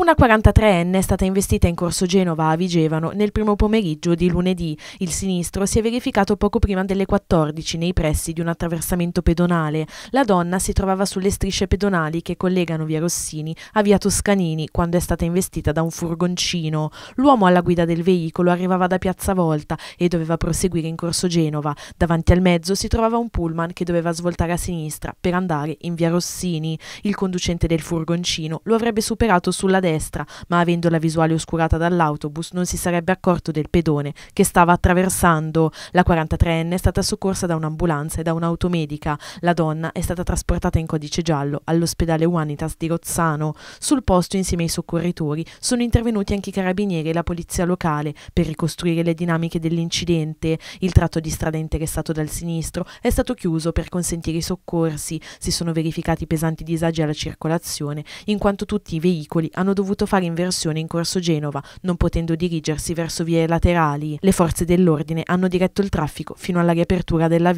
Una 43enne è stata investita in corso Genova a Vigevano nel primo pomeriggio di lunedì. Il sinistro si è verificato poco prima delle 14 nei pressi di un attraversamento pedonale. La donna si trovava sulle strisce pedonali che collegano via Rossini a via Toscanini quando è stata investita da un furgoncino. L'uomo alla guida del veicolo arrivava da Piazza Volta e doveva proseguire in corso Genova. Davanti al mezzo si trovava un pullman che doveva svoltare a sinistra per andare in via Rossini. Il conducente del furgoncino lo avrebbe superato sulla destra destra, ma avendo la visuale oscurata dall'autobus non si sarebbe accorto del pedone che stava attraversando. La 43enne è stata soccorsa da un'ambulanza e da un'automedica. La donna è stata trasportata in codice giallo all'ospedale Humanitas di Rozzano. Sul posto, insieme ai soccorritori, sono intervenuti anche i carabinieri e la polizia locale per ricostruire le dinamiche dell'incidente. Il tratto di strada interessato dal sinistro è stato chiuso per consentire i soccorsi. Si sono verificati pesanti disagi alla circolazione, in quanto tutti i veicoli hanno dovuto fare inversione in corso Genova, non potendo dirigersi verso vie laterali. Le forze dell'ordine hanno diretto il traffico fino alla riapertura della via.